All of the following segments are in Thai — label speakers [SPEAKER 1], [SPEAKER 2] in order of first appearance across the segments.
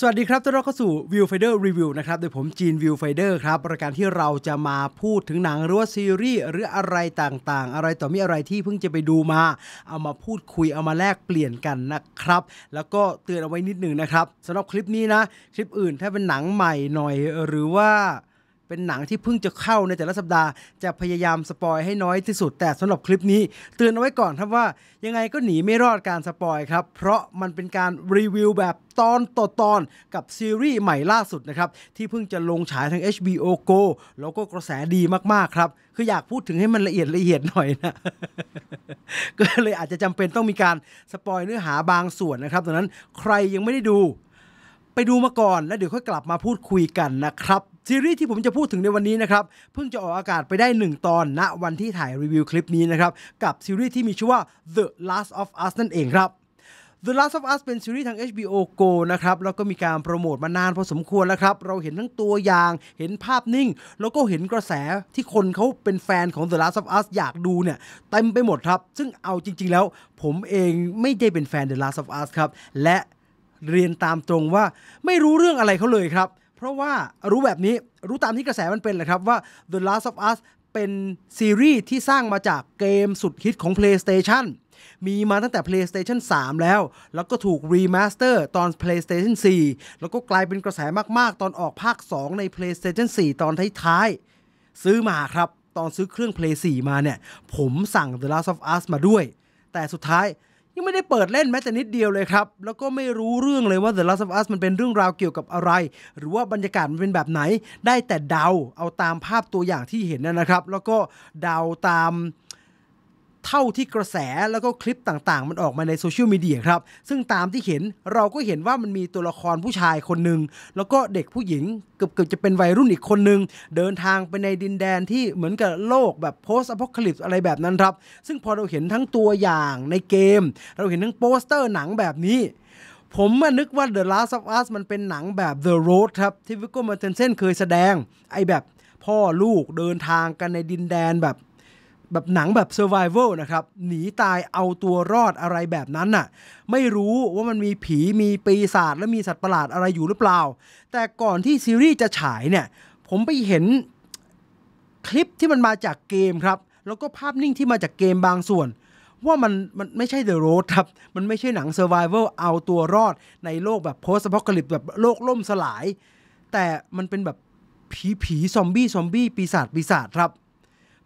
[SPEAKER 1] สวัสดีครับต้อนรับเข้าสู่ Viewfinder Review นะครับ โดยผมจีน Viewfinder ครับรายการที่เราจะมาพูดถึงหนังหรือว่าซีรีส์หรืออะไรต่างๆ อะไรต่อมีอะไรที่เพิ่งจะไปดูมา เอามาพูดคุย เอามาแลกเปลี่ยนกันนะครับ แล้วก็เตือนเอาไว้นิดหนึ่งนะครับสำหรับคลิปนี้นะ คลิปอื่นถ้าเป็นหนังใหม่หน่อยหรือว่าเป็นหนังที่เพิ่งจะเข้าในแต่ละสัปดาห์จะพยายามสปอยให้น้อยที่สุดแต่สำหรับคลิปนี้เตือนเอาไว้ก่อน ครับว่ายังไงก็หนีไม่รอดการสปอยครับ เพราะมันเป็นการรีวิวแบบตอนต่อตอน กับซีรีส์ใหม่ล่าสุดนะครับที่เพิ่งจะลงฉายทาง HBO Go แล้วก็กระแสดีมากๆครับคืออยากพูดถึงให้มันละเอียดละเอียดหน่อยนะ ก็เลยอาจจะจำเป็นต้องมีการสปอยเนื้อหาบางส่วนนะครับดังนั้นใครยังไม่ได้ดู ไปดูมาก่อน แล้วเดี๋ยวค่อยกลับมาพูดคุยกันนะครับซีรีส์ที่ผมจะพูดถึงในวันนี้นะครับ เพิ่งจะออกอากาศไปได้ 1 ตอนณนะวันที่ถ่ายรีวิวคลิปนี้นะครับ กับซีรีส์ที่มีชื่อว่า The Last of Us นั่นเองครับ The Last of Us เป็นซีรีส์ทาง HBO Go นะครับ แล้วก็มีการ โปรโมทมานานพอสมควรแล้วครับ เราเห็นทั้งตัวอย่างเห็นภาพนิ่ง แล้วก็เห็นกระแสที่คนเขาเป็นแฟนของ The Last of Us อยากดูเนี่ยเต็มไปหมดครับ ซึ่งเอาจริงๆแล้วผมเองไม่ได้เป็นแฟน The Last of Us ครับและเรียนตามตรงว่าไม่รู้เรื่องอะไรเขาเลยครับเพราะว่ารู้แบบนี้รู้ตามที่กระแสมันเป็นเลยครับว่า The Last of Us เป็นซีรีส์ที่สร้างมาจากเกมสุดฮิตของ PlayStation มีมาตั้งแต่ PlayStation 3 แล้ว แล้วก็ถูกรีมาสเตอร์ตอน PlayStation 4 แล้วก็กลายเป็นกระแสมากๆ ตอนออกภาค 2 ใน PlayStation 4 ตอนท้ายๆซื้อมาครับ ตอนซื้อเครื่อง Play 4 มาเนี่ย ผมสั่ง The Last of Us มาด้วย แต่สุดท้ายยังไม่ได้เปิดเล่นแม้แต่นิดเดียวเลยครับ แล้วก็ไม่รู้เรื่องเลยว่า The Last of Us มันเป็นเรื่องราวเกี่ยวกับอะไร หรือว่าบรรยากาศมันเป็นแบบไหน ได้แต่เดาเอาตามภาพตัวอย่างที่เห็นนะครับ แล้วก็เดาตามเท่าที่กระแสแล้วก็คลิปต่างๆ มันออกมาในโซเชียลมีเดียครับ ซึ่งตามที่เห็นเราก็เห็นว่ามันมีตัวละครผู้ชายคนหนึ่งแล้วก็เด็กผู้หญิงเกือบๆจะเป็นวัยรุ่นอีกคนหนึ่งเดินทางไปในดินแดนที่เหมือนกับโลกแบบโพสอพอคลิปอะไรแบบนั้นครับ ซึ่งพอเราเห็นทั้งตัวอย่างในเกม เราเห็นทั้งโปสเตอร์หนังแบบนี้ ผมมานึกว่า The Last of Us มันเป็นหนังแบบ The Road ครับที่วิกโกมาเทนเซนเคยแสดงไอแบบพ่อลูกเดินทางกันในดินแดนแบบแบบหนังแบบ survival นะครับหนีตายเอาตัวรอดอะไรแบบนั้นน่ะไม่รู้ว่ามันมีผีมีปีศาจและมีสัตว์ประหลาดอะไรอยู่หรือเปล่า แต่ก่อนที่ซีรีส์จะฉายเนี่ยผมไปเห็นคลิปที่มันมาจากเกมครับแล้วก็ภาพนิ่งที่มาจากเกมบางส่วน ว่ามันมันไม่ใช่ The Road ครับ มันไม่ใช่หนัง survival เอาตัวรอดในโลกแบบ post apocalypse แบบโลกล่มสลาย แต่มันเป็นแบบผีผีซอมบี้ซอมบี้ปีศาจปีศาจครับ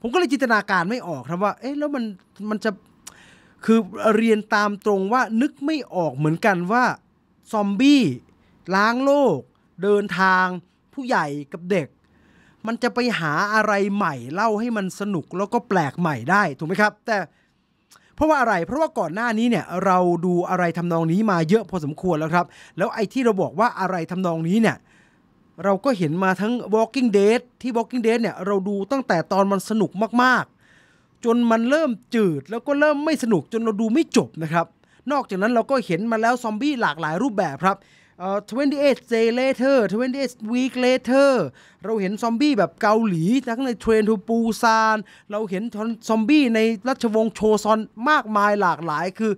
[SPEAKER 1] ผมก็เลยจินตนาการไม่ออกครับว่า เอ๊ะ แล้วมัน มันจะ คือเรียนตามตรงว่านึกไม่ออกเหมือนกันว่าซอมบี้ล้างโลก เดินทาง ผู้ใหญ่กับเด็ก มันจะไปหาอะไรใหม่ เล่าให้มันสนุกแล้วก็แปลกใหม่ได้ ถูกไหมครับแต่เพราะว่าอะไรเพราะว่าก่อนหน้านี้เนี่ยเราดูอะไรทำนองนี้มาเยอะพอสมควรแล้วครับ แล้วไอ้ที่เราบอกว่าอะไรทำนองนี้เนี่ยเราก็เห็นมาทั้ง Walking Dead ที่ Walking Dead เนี่ยเราดูตั้งแต่ตอนมันสนุกมาก ๆ จนมันเริ่มจืด แล้วก็เริ่มไม่สนุกจนเราดูไม่จบนะครับ นอกจากนั้นเราก็เห็นมาแล้วซอมบี้หลากหลายรูปแบบครับเอ่อ28 day later 28 week later เราเห็นซอมบี้แบบเกาหลีทั้งในเทรนทูปูซานเราเห็นซอมบี้ในราชวงศ์โชซอนมากมายหลากหลายคือ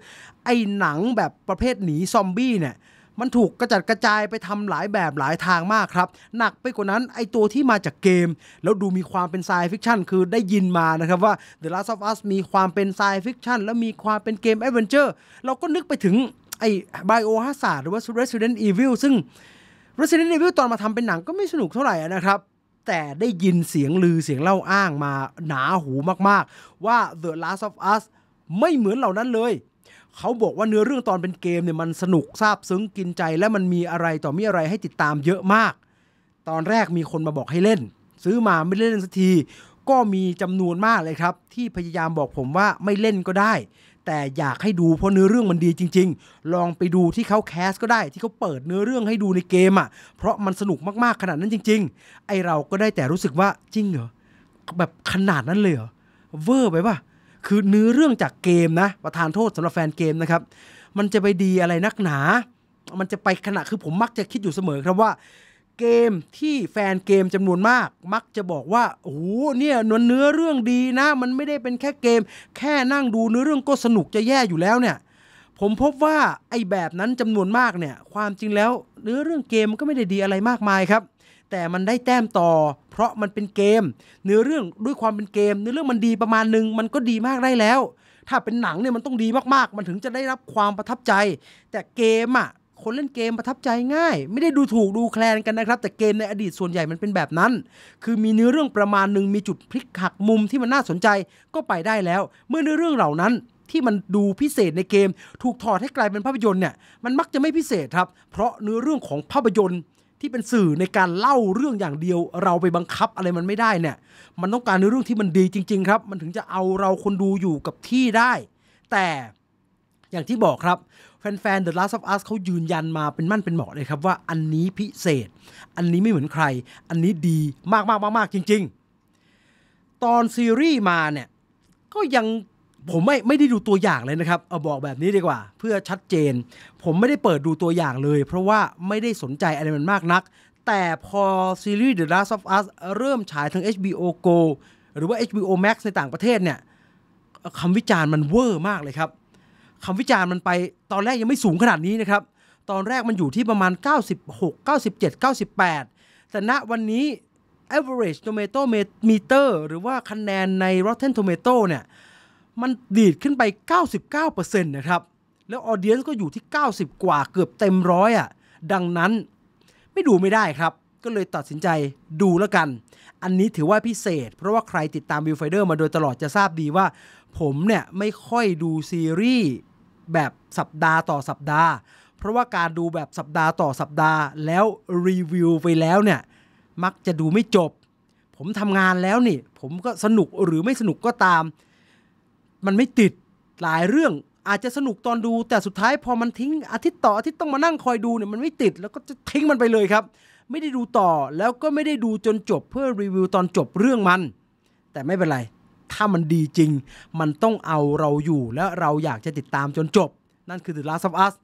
[SPEAKER 1] ไอหนังแบบประเภทหนีซอมบี้เนี่ยมันถูกกระจัดกระจายไปทำหลายแบบหลายทางมากครับ หนักไปกว่านั้นไอตัวที่มาจากเกม แล้วดูมีความเป็นไซฟิคชั่นคือได้ยินมานะครับว่า The Last of Us มีความเป็นไซฟิคชั่นแล้วมีความเป็นเกมแอดเวนเจอร์เราก็นึกไปถึงไอไบโอฮาซาหรือว่า Resident Evil ซึ่ง Resident Evil ตอนมาทำเป็นหนังก็ไม่สนุกเท่าไหร่นะครับ แต่ได้ยินเสียงลือเสียงเล่าอ้างมาหนาหูมากๆ ว่า The Last of Us ไม่เหมือนเหล่านั้นเลยเขาบอกว่าเนื้อเรื่องตอนเป็นเกมเนี่ยมันสนุกซาบซึ้งกินใจ และมันมีอะไรต่อมีอะไรให้ติดตามเยอะมาก ตอนแรกมีคนมาบอกให้เล่น ซื้อมาไม่เล่นสักที ก็มีจำนวนมากเลยครับ ที่พยายามบอกผมว่าไม่เล่นก็ได้ แต่อยากให้ดูเพราะเนื้อเรื่องมันดีจริงๆ ลองไปดูที่เขาแคสก็ได้ ที่เขาเปิดเนื้อเรื่องให้ดูในเกมอ่ะเพราะมันสนุกมากๆขนาดนั้นจริง ๆไอเราก็ได้แต่รู้สึกว่าจริงเหรอ แบบขนาดนั้นเลยเหรอ เวอร์ไปปะะคือเนื้อเรื่องจากเกมนะประทานโทษ สำหรับแฟนเกมนะครับ มันจะไปดีอะไรนักหนา มันจะไปขณะคือผมมักจะคิดอยู่เสมอครับว่า เกมที่แฟนเกมจำนวนมาก มักจะบอกว่าโอ้โหเนี่ยนวลเนื้อเรื่องดีนะ มันไม่ได้เป็นแค่เกม แค่นั่งดูเนื้อเรื่องก็สนุกจะแย่อยู่แล้วเนี่ย ผมพบว่าไอ้แบบนั้นจำนวนมากเนี่ยความจริงแล้วเนื้อเรื่องเกมมันก็ไม่ได้ดีอะไรมากมายครับแต่มันได้แต้มต่อ เพราะมันเป็นเกม เนื้อเรื่องด้วยความเป็นเกมเนื้อเรื่องมันดีประมาณหนึ่งมันก็ดีมากได้แล้ว ถ้าเป็นหนังเนี่ยมันต้องดีมากๆ มันถึงจะได้รับความประทับใจ แต่เกมอ่ะคนเล่นเกมประทับใจง่าย ไม่ได้ดูถูกดูแคลนกันนะครับ แต่เกมในอดีตส่วนใหญ่มันเป็นแบบนั้น คือมีเนื้อเรื่องประมาณหนึ่งมีจุดพลิกหักมุมที่มันน่าสนใจก็ไปได้แล้ว เมื่อเนื้อเรื่องเหล่านั้นที่มันดูพิเศษในเกม ถูกถอดให้กลายเป็นภาพยนตร์เนี่ยมันมักจะไม่พิเศษครับ เพราะเนื้อเรื่องของภาพยนตร์ที่เป็นสื่อในการเล่าเรื่องอย่างเดียวเราไปบังคับอะไรมันไม่ได้เนี่ยมันต้องการในเรื่องที่มันดีจริง ๆ ครับ มันถึงจะเอาเราคนดูอยู่กับที่ได้ แต่อย่างที่บอกครับ แฟนๆ The Last of Us เขายืนยันมาเป็นมั่นเป็นเหมาะเลยครับว่าอันนี้พิเศษ อันนี้ไม่เหมือนใคร อันนี้ดีมากๆมากๆจริง ๆ ตอนซีรีส์มาเนี่ยก็ยังผมไม่ไม่ได้ดูตัวอย่างเลยนะครับเอาบอกแบบนี้ดีกว่า เพื่อชัดเจน ผมไม่ได้เปิดดูตัวอย่างเลย เพราะว่าไม่ได้สนใจอะไรมันมากนัก แต่พอซีรีส์ The Last of Us เริ่มฉายทาง HBO Go หรือว่า HBO Max ในต่างประเทศเนี่ยคำวิจารณ์มันเวอร์มากเลยครับคำวิจารณ์มันไปตอนแรกยังไม่สูงขนาดนี้นะครับ ตอนแรกมันอยู่ที่ประมาณ96 97 98 แต่ณวันนี้ average tomato meter หรือว่าคะแนนใน Rotten Tomato เนี่ยมันดีดขึ้นไป 99%นะครับ แล้วออเดียนก็อยู่ที่ 90 กว่าเกือบเต็มร้อยอ่ะ ดังนั้นไม่ดูไม่ได้ครับ ก็เลยตัดสินใจดูแล้วกัน อันนี้ถือว่าพิเศษ เพราะว่าใครติดตามวิวไฟเดอร์มาโดยตลอดจะทราบดีว่า ผมเนี่ยไม่ค่อยดูซีรีส์แบบสัปดาห์ต่อสัปดาห์ เพราะว่าการดูแบบสัปดาห์ต่อสัปดาห์แล้วรีวิวไปแล้วเนี่ยมักจะดูไม่จบ ผมทำงานแล้วนี่ ผมก็สนุกหรือไม่สนุกก็ตามมันไม่ติดหลายเรื่องอาจจะสนุกตอนดูแต่สุดท้ายพอมันทิ้ง อาทิตย์ต่ออาทิตย์ต้องมานั่งคอยดูเนี่ยมันไม่ติดแล้วก็จะทิ้งมันไปเลยครับ ไม่ได้ดูต่อแล้วก็ไม่ได้ดูจนจบเพื่อรีวิวตอนจบเรื่องมัน แต่ไม่เป็นไรถ้ามันดีจริง มันต้องเอาเราอยู่ และเราอยากจะติดตามจนจบ นั่นคือ The Last of Us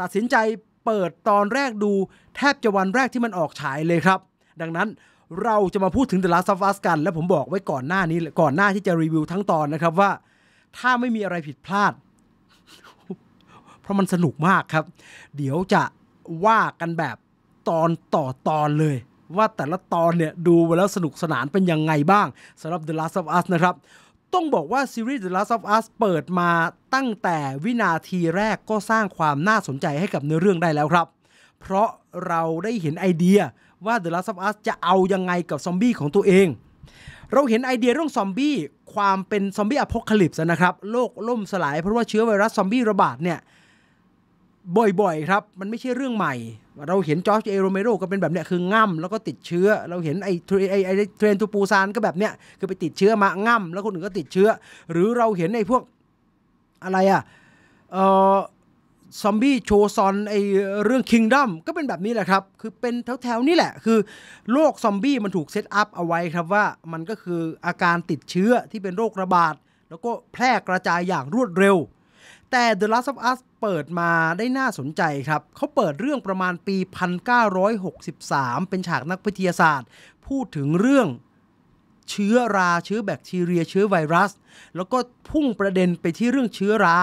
[SPEAKER 1] ตัดสินใจเปิดตอนแรกดูแทบจะวันแรกที่มันออกฉายเลยครับ ดังนั้นเราจะมาพูดถึง The Last of Us กัน และผมบอกไว้ก่อนหน้านี้ก่อนหน้าที่จะรีวิวทั้งตอนนะครับว่าถ้าไม่มีอะไรผิดพลาด เพราะมันสนุกมากครับ เดี๋ยวจะว่ากันแบบตอนต่อตอนเลย ว่าแต่ละตอนเนี่ย ดูไปแล้วสนุกสนานเป็นยังไงบ้างสำหรับ The Last of Us นะครับ ต้องบอกว่าซีรีส์ The Last of Us เปิดมาตั้งแต่วินาทีแรกก็สร้างความน่าสนใจให้กับเนื้อเรื่องได้แล้วครับ เพราะเราได้เห็นไอเดียว่า The Last of Us จะเอายังไงกับซอมบี้ของตัวเองเราเห็นไอเดียเรื่องซอมบี้ความเป็นซอมบี้อพอลิปส์นะครับ โลกล่มสลายเพราะว่าเชื้อไวรัสซอมบี้ระบาดเนี่ย บ่อยๆครับ มันไม่ใช่เรื่องใหม่ เราเห็นจอร์จเอโรเมโรก็เป็นแบบเนี้ยคือ ง่ำแล้วก็ติดเชื้อ เราเห็น ไอ้ ไอ้ไอ้เทรนทูปูซานก็แบบเนี้ยคือไปติดเชื้อมา ง่ำ แล้วคนอื่นก็ติดเชื้อ หรือเราเห็นไอ้พวกอะไรอะ่ะ เออซอมบี้โชซอนไอเรื่องคิงดัมก็เป็นแบบนี้แหละครับ คือเป็นแถวๆนี่แหละ คือโรคซอมบี้มันถูกเซตอัพเอาไว้ครับว่ามันก็คืออาการติดเชื้อที่เป็นโรคระบาด แล้วก็แพร่กระจายอย่างรวดเร็ว แต่ The Last of Us เปิดมาได้น่าสนใจครับ เขาเปิดเรื่องประมาณปี 1963 เป็นฉากนักวิทยาศาสตร์ พูดถึงเรื่องเชื้อรา เชื้อแบคทีเรีย เชื้อไวรัส แล้วก็พุ่งประเด็นไปที่เรื่องเชื้อรา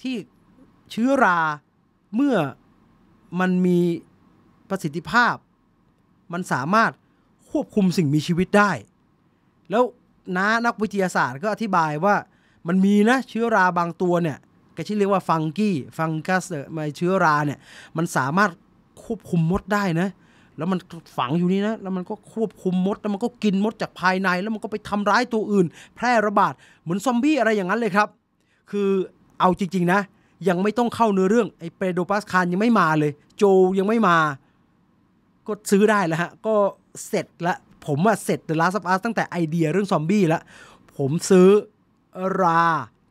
[SPEAKER 1] ที่เชื้อราเมื่อมันมีประสิทธิภาพ มันสามารถควบคุมสิ่งมีชีวิตได้ แล้วนะนักวิทยาศาสตร์ก็อธิบายว่ามันมีนะเชื้อราบางตัวเนี่ยก็ชื่อเรียกว่าฟังกี้ฟังกัสมาเชื้อราเนี่ยมันสามารถควบคุมมดได้นะ แล้วมันฝังอยู่นี่นะ แล้วมันก็ควบคุมมด แล้วมันก็กินมดจากภายใน แล้วมันก็ไปทำร้ายตัวอื่น แพร่ระบาดเหมือนซอมบี้อะไรอย่างนั้นเลยครับ คือเอาจริง ๆนะยังไม่ต้องเข้าเนื้อเรื่องไอ้เปโดปาสคารยังไม่มาเลย โจยังไม่มาก็ซื้อได้แล้วฮะ ก็เสร็จละผมอะเสร็จ The Last of Us ตั้งแต่ไอเดียเรื่องซอมบี้ละผมซื้อรา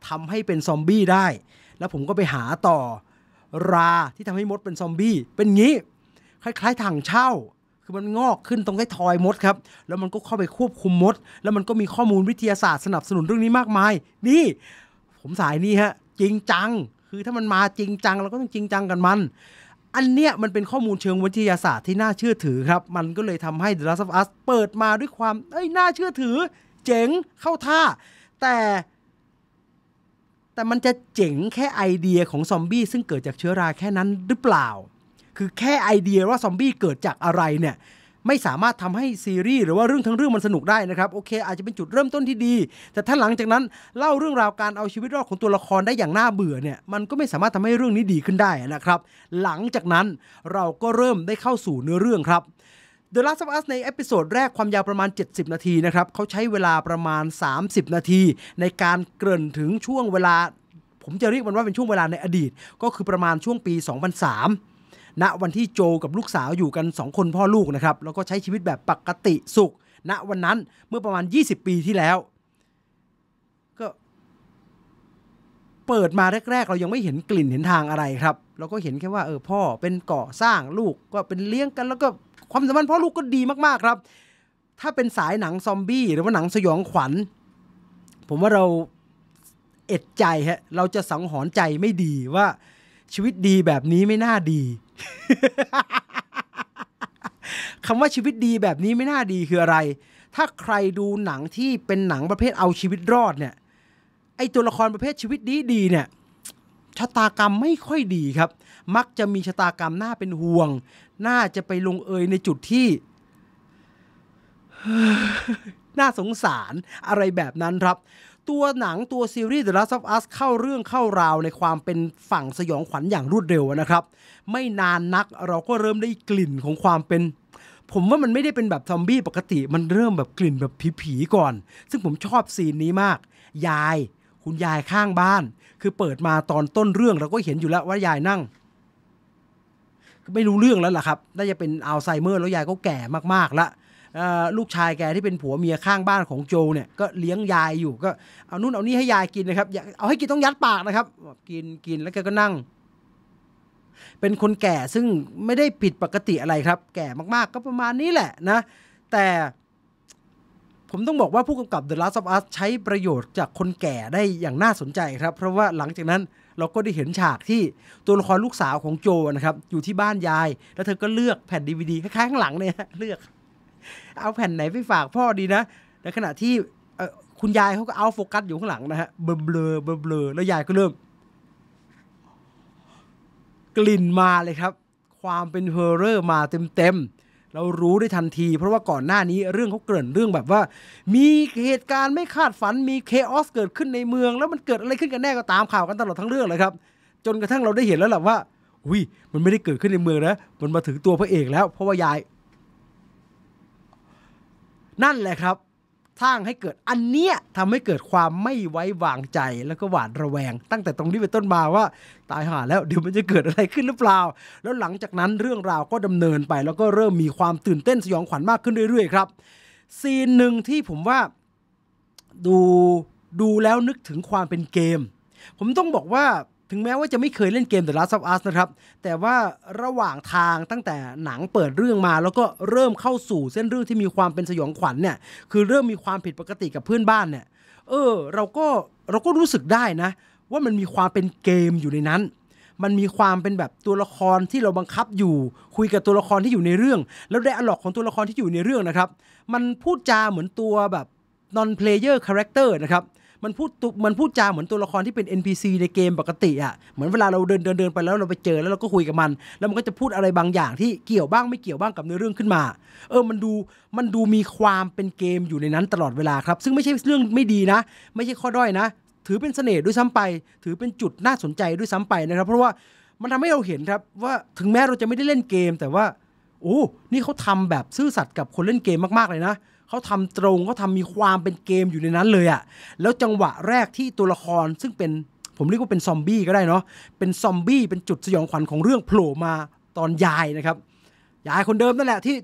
[SPEAKER 1] ทำให้เป็นซอมบี้ได้ แล้วผมก็ไปหาต่อราที่ทำให้มดเป็นซอมบี้เป็นงี้ คล้ายๆถังเช่าคือมันงอกขึ้นตรงใต้ทอยมดครับแล้วมันก็เข้าไปควบคุมมด แล้วมันก็มีข้อมูลวิทยาศาสตร์สนับสนุนเรื่องนี้มากมาย นี่ ผมสายนี้ฮะจริงจังคือถ้ามันมาจริงจัง เราก็ต้องจริงจังกันมัน อันเนี้ยมันเป็นข้อมูลเชิงวิทยาศาสตร์ที่น่าเชื่อถือครับ มันก็เลยทำให้ The Last of Us เปิดมาด้วยความ เอ้ย น่าเชื่อถือ เจ๋ง เข้าท่า แต่ แต่มันจะเจ๋งแค่ไอเดียของซอมบี้ ซึ่งเกิดจากเชื้อราแค่นั้นหรือเปล่า คือแค่ไอเดียว่าซอมบี้เกิดจากอะไรเนี่ยไม่สามารถทำให้ซีรีส์หรือว่าเรื่องทั้งเรื่องมันสนุกได้นะครับโอเค อาจจะเป็นจุดเริ่มต้นที่ดี แต่ถ้าหลังจากนั้น เล่าเรื่องราวการเอาชีวิตรอดของตัวละครได้อย่างน่าเบื่อเนี่ยมันก็ไม่สามารถทำให้เรื่องนี้ดีขึ้นได้นะครับหลังจากนั้นเราก็เริ่มได้เข้าสู่เนื้อเรื่องครับ The Last of Us ในเอพิโซดแรกความยาวประมาณ70 นาทีนะครับเขาใช้เวลาประมาณ 30 นาที ในการเกริ่นถึงช่วงเวลา ผมจะเรียกมันว่าเป็นช่วงเวลาในอดีต ก็คือประมาณช่วงปี 2003ณวันที่โจกับลูกสาวอยู่กัน2คนพ่อลูกนะครับ แล้วก็ใช้ชีวิตแบบปกติสุข ณวันนั้นเมื่อประมาณ 20 ปีที่แล้ว ก็เปิดมาแรกๆ เรายังไม่เห็นกลิ่นเห็นทางอะไรครับเราก็เห็นแค่ว่า เออ พ่อเป็นก่อสร้างลูกก็เป็นเลี้ยงกัน แล้วก็ความสัมพันธ์พ่อลูกก็ดีมากๆ ครับ ถ้าเป็นสายหนังซอมบี้หรือว่าหนังสยองขวัญผมว่าเราเอ็ดใจฮะเราจะสังหรณ์ใจไม่ดีว่าชีวิตดีแบบนี้ไม่น่าดี คำว่าชีวิตดีแบบนี้ไม่น่าดีคืออะไร ถ้าใครดูหนังที่เป็นหนังประเภทเอาชีวิตรอดเนี่ย ไอตัวละครประเภทชีวิตดีดีเนี่ย ชะตากรรมไม่ค่อยดีครับ มักจะมีชะตากรรมน่าเป็นห่วง น่าจะไปลงเอยในจุดที่ น่าสงสารอะไรแบบนั้นครับตัวหนังตัวซีรีส์ The Last of Us เข้าเรื่องเข้าราวในความเป็นฝั่งสยองขวัญอย่างรวดเร็วนะครับ ไม่นานนักเราก็เริ่มได้กลิ่นของความเป็น ผมว่ามันไม่ได้เป็นแบบซอมบี้ปกติมันเริ่มแบบกลิ่นแบบผีผีก่อน ซึ่งผมชอบซีนนี้มาก ยาย คุณยายข้างบ้าน คือเปิดมาตอนต้นเรื่องเราก็เห็นอยู่แล้วว่ายายนั่ง ไม่รู้เรื่องแล้วล่ะครับน่าจะเป็นอัลไซเมอร์แล้วยายก็แก่มากๆแล้วลูกชายแกที่เป็นผัวเมียข้างบ้านของโจเนี่ยก็เลี้ยงยายอยู่ก็เอานู่นเอานี่ให้ยายกินนะครับ เอาให้กินต้องยัดปากนะครับ กินกินแล้วแกก็นั่ง เป็นคนแก่ซึ่งไม่ได้ผิดปกติอะไรครับ แก่มากๆ ก็ประมาณนี้แหละนะ แต่ ผมต้องบอกว่าผู้กำกับ The Last of Us ใช้ประโยชน์จากคนแก่ได้อย่างน่าสนใจครับ เพราะว่าหลังจากนั้นเราก็ได้เห็นฉากที่ตัวละครลูกสาวของโจนะครับอยู่ที่บ้านยายแล้วเธอก็เลือกแผ่นดีวดีคล้ายๆข้างหลังเนี่ยเลือกเอาแผ่นไหนไปฝากพ่อดีนะ ในขณะที่คุณยายเขาก็เอาโฟกัสอยู่ข้างหลังนะฮะเบลอเบลอเบลอแล้วยายก็เริ่ม กลิ่นมาเลยครับ ความเป็นเฮอร์เรอร์มาเต็ม ๆ เรารู้ได้ทันทีเพราะว่าก่อนหน้านี้เรื่องเขาเกิดเรื่องแบบว่า มีเหตุการณ์ไม่คาดฝันมีเคออสเกิดขึ้นในเมือง แล้วมันเกิดอะไรขึ้นกันแน่ก็ตามข่าวกันตลอดทั้งเรื่องเลยครับจนกระทั่งเราได้เห็นแล้วแหละว่าอุ้ยมันไม่ได้เกิดขึ้นในเมืองนะมันมาถึงตัวพระเอกแล้ว เพราะว่ายายนั่นแหละครับสร้างให้เกิดอันเนี้ยทำให้เกิดความไม่ไว้วางใจแล้วก็หวาดระแวง ตั้งแต่ตรงนี้เป็นต้นมา ว่า ตายห่าแล้วเดี๋ยวมันจะเกิดอะไรขึ้นหรือเปล่า แล้วหลังจากนั้นเรื่องราวก็ดำเนินไป แล้วก็เริ่มมีความตื่นเต้นสยองขวัญมากขึ้นเรื่อย ๆ ครับซีนหนึ่งที่ผมว่าดูดูแล้วนึกถึงความเป็นเกม ผมต้องบอกว่าถึงแม้ว่าจะไม่เคยเล่นเกม The Last of Us นะครับ แต่ว่าระหว่างทางตั้งแต่หนังเปิดเรื่องมา แล้วก็เริ่มเข้าสู่เส้นเรื่องที่มีความเป็นสยองขวัญเนี่ย คือเริ่มมีความผิดปกติกับเพื่อนบ้านเนี่ย เออเราก็เราก็รู้สึกได้นะ ว่ามันมีความเป็นเกมอยู่ในนั้น มันมีความเป็นแบบตัวละครที่เราบังคับอยู่ คุยกับตัวละครที่อยู่ในเรื่อง แล้วได้อลอกของตัวละครที่อยู่ในเรื่องนะครับ มันพูดจาเหมือนตัวแบบ non player character นะครับมันพูดตุมันพูดจาเหมือนตัวละครที่เป็น NPC ในเกม ปกติอ่ะเหมือนเวลาเราเดินเดินเดินไปแล้วเราไปเจอแล้วเราก็คุยกับมัน แล้วมันก็จะพูดอะไรบางอย่างที่เกี่ยวบ้างไม่เกี่ยวบ้างกับเนื้อเรื่องขึ้นมา เออมันดูมันดูมีความเป็นเกมอยู่ในนั้นตลอดเวลาครับ ซึ่งไม่ใช่เรื่องไม่ดีนะ ไม่ใช่ข้อด้อยนะ ถือเป็นเสน่ห์ด้วยซ้ำไป ถือเป็นจุดน่าสนใจด้วยซ้ำไปนะครับ เพราะว่ามันทำให้เราเห็นครับ ว่าถึงแม้เราจะไม่ได้เล่นเกม แต่ว่า โอ้นี่เขาทำแบบซื่อสัตย์กับคนเล่นเกมมากๆเลยนะเเขาทำตรงเขาทำมีความเป็นเกมอยู่ในนั้นเลยอะแล้วจังหวะแรกที่ตัวละคร ซึ่งเป็น ผมเรียกว่าเป็นซอมบี้ก็ได้เนาะเป็นซอมบี้ เป็นจุดสยองขวัญของเรื่อง โผล่มาตอนยายนะครับ ยายคนเดิมนั่นแหละที่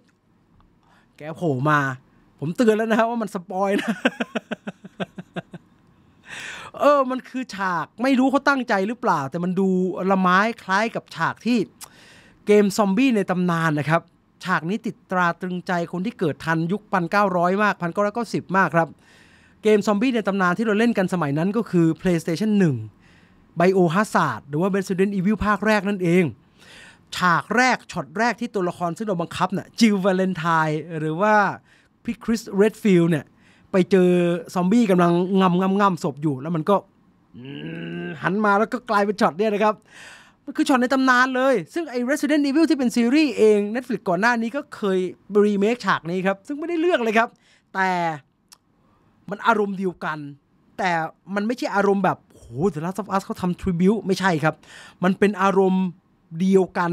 [SPEAKER 1] แกโผล่มา ผมเตือนแล้วนะครับว่ามันสปอยนะ เออ มันคือฉากไม่รู้เขาตั้งใจหรือเปล่า แต่มันดูละไม้คล้ายกับฉากที่เกมซอมบี้ในตำนานนะครับฉากนี้ติดตราตรึงใจคนที่เกิดทันยุค 1900 มาก1990มากครับ เกมซอมบี้ในตำนานที่เราเล่นกันสมัยนั้นก็คือ PlayStation 1 Biohazard หรือว่า Resident Evil ภาคแรกนั่นเอง ฉากแรกช็อตแรกที่ตัวละครซึ่งเราบังคับนี่ะจิลเวเลนไทน์หรือว่าพี่คริสเรดฟิลด์เนี่ยไปเจอซอมบี้กำลังงำงำงำศพอยู่ แล้วมันก็หันมาแล้วก็กลายเป็นช็อตเนี่ยนะครับันคือช็อตในตำนานเลย ซึ่งไอ้ Resident Evil ที่เป็นซีรีส์เอง Netflix ก่อนหน้านี้ก็เคยรีเมคฉากนี้ครับ ซึ่งไม่ได้เลือกเลยครับ แต่มันอารมณ์เดียวกัน แต่มันไม่ใช่อารมณ์แบบโอห The Last of Us เขาทำทริบิวไม่ใช่ครับ มันเป็นอารมณ์เดียวกัน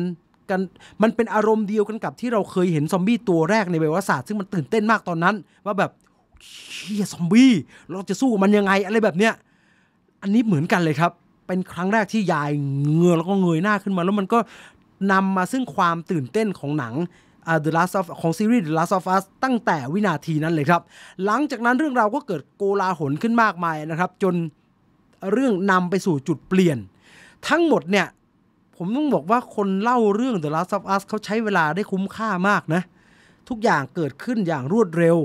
[SPEAKER 1] กันมันเป็นอารมณ์เดียวกันกับที่เราเคยเห็นซอมบี้ตัวแรกในเระวศาสตร์ ซึ่งมันตื่นเต้นมากตอนนั้น ว่าแบบเฮียซอมบี้เราจะสู้มันยังไงอะไรแบบเนี้ยอันนี้เหมือนกันเลยครับเป็นครั้งแรกที่ยายเงือแล้วก็เงยหน้าขึ้นมา แล้วมันก็นำมาซึ่งความตื่นเต้นของหนัง The Last of ของซีรีส์ The Last of Us ตั้งแต่วินาทีนั้นเลยครับ หลังจากนั้นเรื่องราวก็เกิดโกลาหลขึ้นมากมายนะครับจนเรื่องนำไปสู่จุดเปลี่ยน ทั้งหมดเนี่ยผมต้องบอกว่าคนเล่าเรื่อง The Last of Us เขาใช้เวลาได้คุ้มค่ามากนะทุกอย่างเกิดขึ้นอย่างรวดเร็ว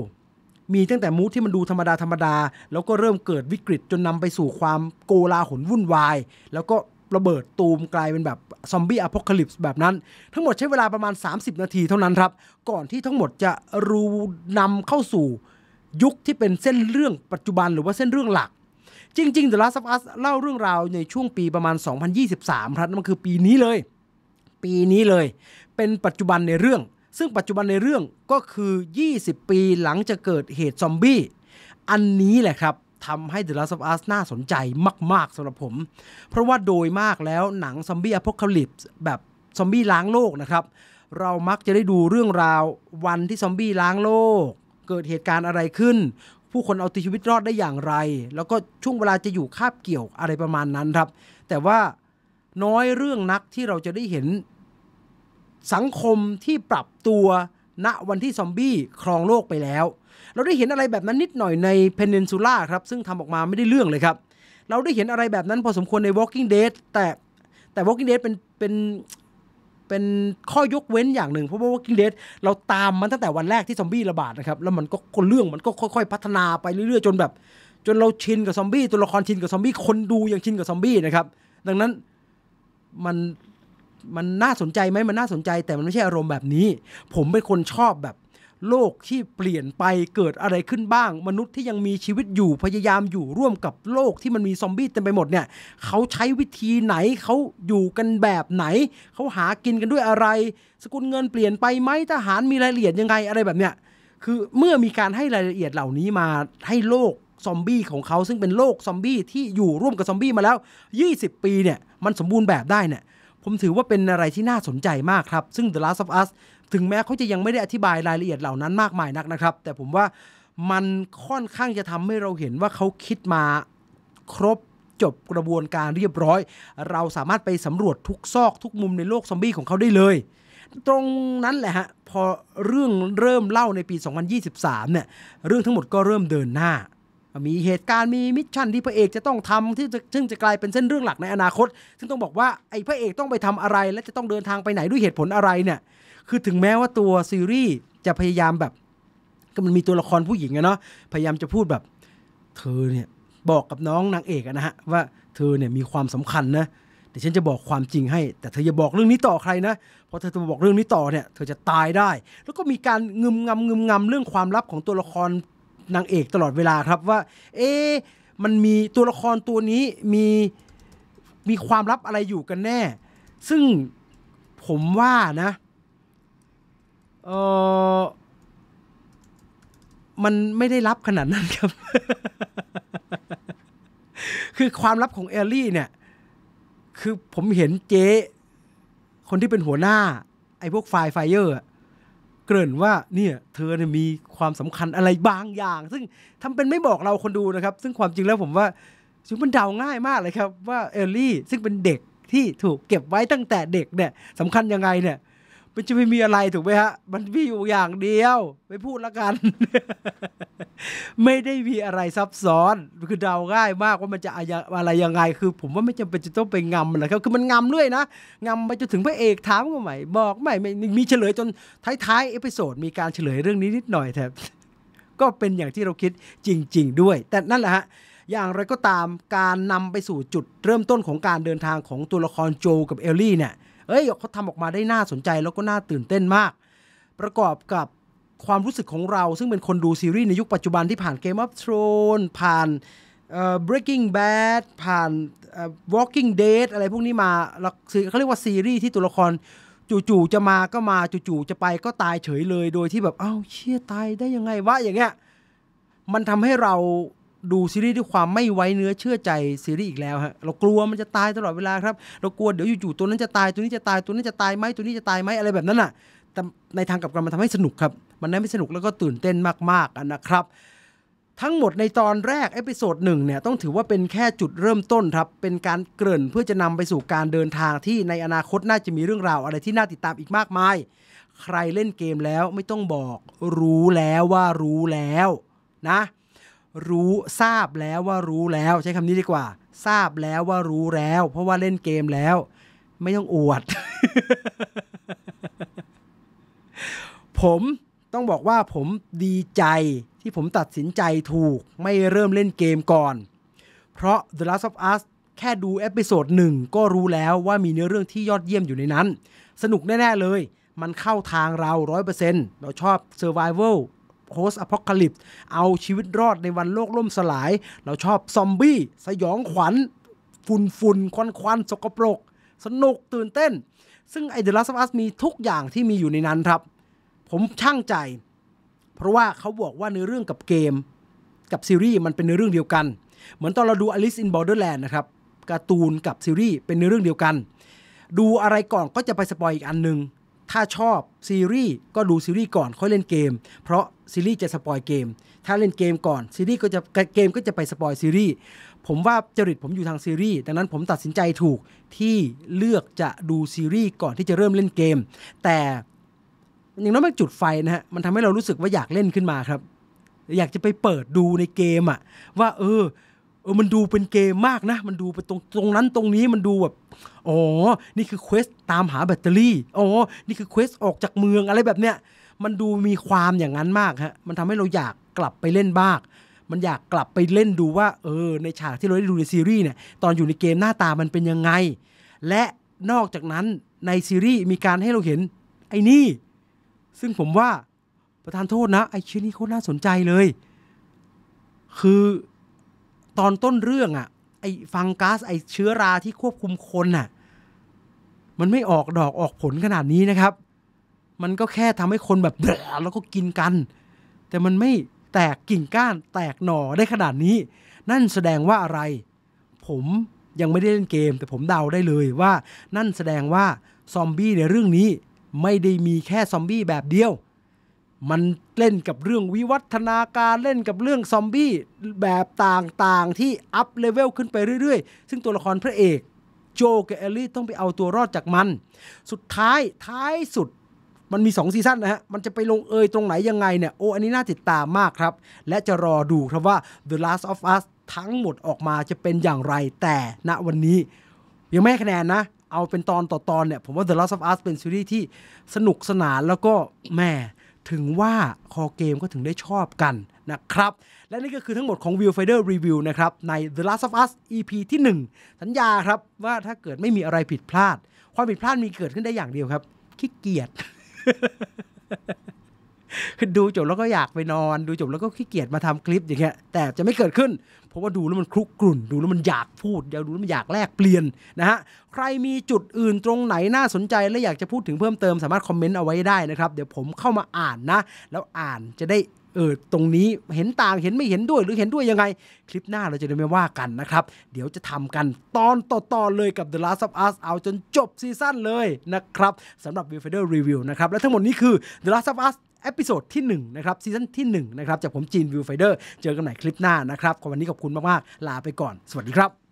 [SPEAKER 1] มีตั้งแต่มูทที่มันดูธรรมดาธรรมดา แล้วก็เริ่มเกิดวิกฤตจนนำไปสู่ความโกลาหลวุ่นวาย แล้วก็ระเบิดตูมกลายเป็นแบบซอมบี้อพอลิิปส์แบบนั้น ทั้งหมดใช้เวลาประมาณ 30 นาทีเท่านั้นครับ ก่อนที่ทั้งหมดจะรูนำเข้าสู่ยุคที่เป็นเส้นเรื่องปัจจุบันหรือว่าเส้นเรื่องหลัก จริงๆ The Last of Us เล่าเรื่องราวในช่วงปีประมาณ 2023ครับนั่นคือปีนี้เลย ปีนี้เลย เป็นปัจจุบันในเรื่องซึ่งปัจจุบันในเรื่องก็คือ 20 ปีหลังจะเกิดเหตุซอมบี้ อันนี้แหละครับทำให้ The Last of Us น่าสนใจมาก ๆสำหรับผม เพราะว่าโดยมากแล้วหนังซอมบี้อพ a l y ลิปแบบซอมบี้ล้างโลกนะครับ เรามักจะได้ดูเรื่องราววันที่ซอมบี้ล้างโลก เกิดเหตุการณ์อะไรขึ้น ผู้คนเอาชีวิตรอดได้อย่างไร แล้วก็ช่วงเวลาจะอยู่คาบเกี่ยวอะไรประมาณนั้นครับ แต่ว่าน้อยเรื่องนักที่เราจะได้เห็นสังคมที่ปรับตัวณวันที่ซอมบี้ครองโลกไปแล้ว เราได้เห็นอะไรแบบนั้นนิดหน่อยในเพนินซูล่าครับซึ่งทำออกมาไม่ได้เรื่องเลยครับ เราได้เห็นอะไรแบบนั้นพอสมควรใน Walking Dead แต่แต่ Walking Dead เป็นเป็นเป็นข้อยกเว้นอย่างหนึ่ง เพราะว่า Walking Dead เราตามมันตั้งแต่วันแรกที่ซอมบี้ระบาดนะครับ แล้วมันก็คนเรื่องมันก็ค่อยๆพัฒนาไปเรื่อยๆ จนแบบ จนเราชินกับซอมบี้ตัวละครชินกับซอมบี้คนดูยังชินกับซอมบี้นะครับดังนั้นมันมันน่าสนใจไหมมันน่าสนใจแต่มันไม่ใช่อารมณ์แบบนี้ ผมเป็นคนชอบแบบ โลกที่เปลี่ยนไปเกิดอะไรขึ้นบ้าง มนุษย์ที่ยังมีชีวิตอยู่พยายามอยู่ร่วมกับโลกที่มันมีซอมบี้เต็มไปหมดเนี่ยเขาใช้วิธีไหนเขาอยู่กันแบบไหน เขาหากินกันด้วยอะไร สกุลเงินเปลี่ยนไปไหมทหารมีรายละเอียดยังไงอะไรแบบเนี้ยคือเมื่อมีการให้รายละเอียดเหล่านี้มาให้โลกซอมบี้ของเขาซึ่งเป็นโลกซอมบี้ที่อยู่ร่วมกับซอมบี้มาแล้ว20 ปีเนี่ยมันสมบูรณ์แบบได้เนี่ยผมถือว่าเป็นอะไรที่น่าสนใจมากครับ ซึ่ง The Last of Us ถึงแม้เขาจะยังไม่ได้อธิบายรายละเอียดเหล่านั้นมากมายนักนะครับ แต่ผมว่ามันค่อนข้างจะทำให้เราเห็นว่าเขาคิดมาครบจบกระบวนการเรียบร้อย เราสามารถไปสำรวจทุกซอกทุกมุมในโลกซอมบี้ของเขาได้เลย ตรงนั้นแหละฮะ พอเรื่องเริ่มเล่าในปี 2023เนี่ย เรื่องทั้งหมดก็เริ่มเดินหน้ามีเหตุการณ์มีมิชชั่นที่พระเอกจะต้องทำที่ซึ่งจะกลายเป็นเส้นเรื่องหลักในอนาคต ซึ่งต้องบอกว่าไอ้พระเอกต้องไปทำอะไร และจะต้องเดินทางไปไหนด้วยเหตุผลอะไรเนี่ยคือถึงแม้ว่าตัวซีรีส์จะพยายามแบบก็มันมีตัวละครผู้หญิงอะเนาะพยายามจะพูดแบบ เธอเนี่ยบอกกับน้องนางเอกนะฮะว่าเธอเนี่ยมีความสำคัญนะแต่ฉันจะบอกความจริงให้ แต่เธออย่าบอกเรื่องนี้ต่อใครนะเพราะเธอจะบอกเรื่องนี้ต่อเนี่ยเธอจะตายได้ แล้วก็มีการงึมงำงึมงำเรื่องความลับของตัวละครนางเอกตลอดเวลาครับว่า เอ๊ มันมีตัวละครตัวนี้มีมีความลับอะไรอยู่กันแน่ ซึ่งผมว่านะเออมันไม่ได้รับขนาดนั้นครับ คือความลับของเอลลี่ เนี่ย คือผมเห็นเจ๊ คนที่เป็นหัวหน้า ไอ้พวกไฟไฟเยอร์เกริ่นว่าเนี่ยเธอเนี่ยมีความสำคัญอะไรบางอย่าง ซึ่งทำเป็นไม่บอกเราคนดูนะครับ ซึ่งความจริงแล้วผมว่าซึ่งมันเดาง่ายมากเลยครับว่าเอลลี่ซึ่งเป็นเด็กที่ถูกเก็บไว้ตั้งแต่เด็กเนี่ยสำคัญยังไงเนี่ยมันจะไม่มีอะไรถูกไหมฮะ มันมีอยู่อย่างเดียวไม่พูดละกัน ไม่ได้มีอะไรซับซ้อน คือเดาง่ายมากว่ามันจะอะไรยังไง คือ ผมว่าไม่จำเป็นจะต้องไปงำมันนะครับ คือมันงำเ้วยนะงำไปจนถึงพระเอกถามก็ไม่บอกไม่มีเฉลยจนท้ายๆเอพิโซดมีการเฉลยเรื่องนี้นิดหน่อยแถบก็เป็นอย่างที่เราคิดจริง ๆ ด้วย แต่นั่นแหละฮะ อย่างไรก็ตามการนำไปสู่จุดเริ่มต้นของการเดินทางของตัวละครโจกับเอลลี่เนี่ยเอ้ยเขาทำออกมาได้น่าสนใจแล้วก็น่าตื่นเต้นมาก ประกอบกับความรู้สึกของเราซึ่งเป็นคนดูซีรีส์ในยุคปัจจุบันที่ผ่าน Game of Thrones ผ่าน Breaking Bad ผ่าน Walking Dead อะไรพวกนี้มาเขาเรียกว่าซีรีส์ที่ตัวละครจู่ๆจะมาก็มาจู่ๆจะไปก็ตายเฉยเลยโดยที่แบบ เอ้าเชี่ยตายได้ยังไงวะ อย่างเงี้ยมันทำให้เราดูซีรีส์ด้วยความไม่ไว้เนื้อเชื่อใจซีรีส์อีกแล้วฮะเรากลัวมันจะตายตลอดเวลาครับเรากลัวเดี๋ยวอยู่ๆตัวนั้นจะตาย ตัวนี้จะตาย ตัวนี้จะตายไหมตัวนี้จะตายไหมอะไรแบบนั้นอ่ะแต่ในทางกลับกันมันทำให้สนุกครับ มันได้ไม่สนุกแล้วก็ตื่นเต้นมากๆนะครับทั้งหมดในตอนแรกเอพิโซดหนึ่งเนี่ย ต้องถือว่าเป็นแค่จุดเริ่มต้นครับ เป็นการเกริ่นเพื่อจะนำไปสู่การเดินทางที่ในอนาคตน่าจะมีเรื่องราวอะไรที่น่าติดตามอีกมากมาย ใครเล่นเกมแล้วไม่ต้องบอกรู้แล้วว่ารู้แล้วนะรู้ทราบแล้วว่ารู้แล้ว ใช้คำนี้ดีกว่า ทราบแล้วว่ารู้แล้ว เพราะว่าเล่นเกมแล้ว ไม่ต้องอวด ผมต้องบอกว่าผมดีใจที่ผมตัดสินใจถูก ไม่เริ่มเล่นเกมก่อน เพราะ The Last of Us แค่ดูเอพิโซดหนึ่งก็รู้แล้วว่ามีเนื้อเรื่องที่ยอดเยี่ยมอยู่ในนั้น สนุกแน่ๆเลย มันเข้าทางเรา 100%เราชอบ Survival โฮสอพอลลิปเอาชีวิตรอดในวันโลกล่มสลาย เราชอบซอมบี้ สยองขวัญ ฝุ่นฝุ่นควันควันสกปรก สนุกตื่นเต้น ซึ่งไอเดลัสอัสมีทุกอย่างที่มีอยู่ในนั้นครับ ผมช่างใจ เพราะว่าเขาบอกว่าในเรื่องกับเกม กับซีรีส์มันเป็นในเรื่องเดียวกัน เหมือนตอนเราดู Alice in Borderland นะครับ การ์ตูนกับซีรีส์เป็นในเรื่องเดียวกันดูอะไรก่อนก็จะไปสปอยอีกอันหนึ่งถ้าชอบซีรีส์ก็ดูซีรีส์ก่อนค่อยเล่นเกมเพราะซีรีส์จะสปอยเกม ถ้าเล่นเกมก่อนซีรีส์ก็จะเกมก็จะไปสปอยซีรีส์ผมว่าจริตผมอยู่ทางซีรีส์ดังนั้นผมตัดสินใจถูกที่เลือกจะดูซีรีส์ก่อนที่จะเริ่มเล่นเกม แต่อย่างน้อยมันจุดไฟนะฮะมันทำให้เรารู้สึกว่าอยากเล่นขึ้นมาครับ อยากจะไปเปิดดูในเกมอะว่าเออเออ มันดูเป็นเกมมากนะมันดูเป็นตรงตรงนั้นตรงนี้มันดูแบบโอ้นี่คือเควสตามหาแบตเตอรี่โอ้นี่คือเควสออกจากเมืองอะไรแบบเนี้ย มันดูมีความอย่างนั้นมากฮะ มันทำให้เราอยากกลับไปเล่นบ้างมันอยากกลับไปเล่นดูว่า เออ ในฉากที่เราได้ดูในซีรีส์เนี่ย ตอนอยู่ในเกมหน้าตามันเป็นยังไง และนอกจากนั้นในซีรีส์มีการให้เราเห็น ไอ้นี่ ซึ่งผมว่าประธานโทษนะไอ้ชื่อนี้โคตรน่าสนใจเลย คือตอนต้นเรื่องอะ่ะไอ้ฟังก๊าซไอ้เชื้อราที่ควบคุมคนน่ะ มันไม่ออกดอกออกผลขนาดนี้นะครับ มันก็แค่ทำให้คนแบบเืแล้วก็กินกัน แต่มันไม่แตกกิ่งก้าน แตกหน่อได้ขนาดนี้ นั่นแสดงว่าอะไร ผมยังไม่ได้เล่นเกม แต่ผมเดาได้เลยว่า นั่นแสดงว่าซอมบี้ในเรื่องนี้ไม่ได้มีแค่ซอมบี้แบบเดียวมันเล่นกับเรื่องวิวัฒนาการเล่นกับเรื่องซอมบี้ แบบต่างๆที่อัพเลเวลขึ้นไปเรื่อยๆ ซึ่งตัวละครพระเอก โจกับเอลลี่ต้องไปเอาตัวรอดจากมัน สุดท้ายท้ายสุด มันมี2ซีซั่นนะฮะ มันจะไปลงเอยตรงไหนยังไงเนี่ย โอ้ อันนี้น่าติดตามมากครับ และจะรอดูครับว่า The Last of Us ทั้งหมดออกมาจะเป็นอย่างไรแต่ณวันนี้ยังไม่คะแนนนะเอาเป็นตอนต่อตอนเนี่ยผมว่า The Last of Us เป็นซีรีส์ที่สนุกสนานแล้วก็แม่ถึงว่าคอเกมก็ถึงได้ชอบกันนะครับ และนี่ก็คือทั้งหมดของ View Finder Review นะครับใน The Last of Us EP ที่ 1 สัญญาครับว่าถ้าเกิดไม่มีอะไรผิดพลาด ความผิดพลาดมีเกิดขึ้นได้อย่างเดียวครับขี้เกียจดูจบแล้วก็อยากไปนอนดูจบแล้วก็ขี้เกียจมาทำคลิปอย่างเงี้ยแต่จะไม่เกิดขึ้นเพราะว่าดูแล้วมันคลุกกลุ่นดูแล้วมันอยากพูด๋ยวดูแล้วมันอยากแลกเปลี่ยน นะฮะใครมีจุดอื่นตรงไหนน่าสนใจและอยากจะพูดถึงเพิ่มเติมสามารถคอมเมนต์เอาไว้ได้นะครับ เดี๋ยวผมเข้ามาอ่านนะ แล้วอ่านจะได้เออตรงนี้เห็นต่างเห็นไม่เห็นด้วยหรือเห็นด้วยยังไง คลิปหน้าเราจะได้ไม่ว่ากันนะครับเดี๋ยวจะทำกันตอนต่อๆเลยกับ The Last of Us เอาจนจบซีซั่นเลยนะครับสำหรับ v i w f e d e r Review นะครับและทั้งหมดนี้คือ The Last of Us เอพิโซดที่1นะครับ ซีซั่นที่1นะครับ จากผมจีนวิวไฟเดอร์เจอกันใหม่คลิปหน้านะครับวันนี้ขอบคุณมากๆ ลาไปก่อน สวัสดีครับ